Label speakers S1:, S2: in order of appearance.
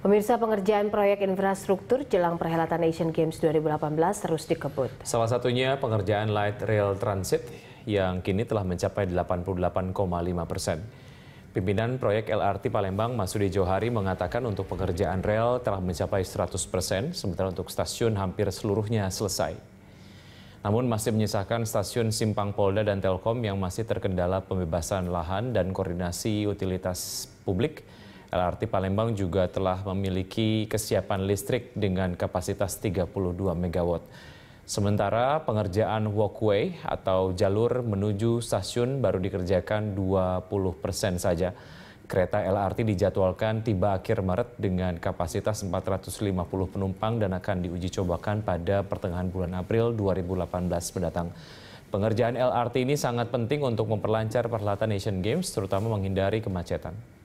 S1: Pemirsa pengerjaan proyek infrastruktur jelang perhelatan Asian Games 2018 terus dikebut.
S2: Salah satunya pengerjaan light rail transit yang kini telah mencapai 88,5 persen. Pimpinan proyek LRT Palembang Masudi Johari mengatakan untuk pengerjaan rel telah mencapai 100 persen, sementara untuk stasiun hampir seluruhnya selesai. Namun masih menyisakan stasiun Simpang Polda dan Telkom yang masih terkendala pembebasan lahan dan koordinasi utilitas publik LRT Palembang juga telah memiliki kesiapan listrik dengan kapasitas 32 MW. Sementara pengerjaan walkway atau jalur menuju stasiun baru dikerjakan 20 persen saja. Kereta LRT dijadwalkan tiba akhir Maret dengan kapasitas 450 penumpang dan akan diuji cobakan pada pertengahan bulan April 2018 mendatang. Pengerjaan LRT ini sangat penting untuk memperlancar perhelatan Asian Games, terutama menghindari kemacetan.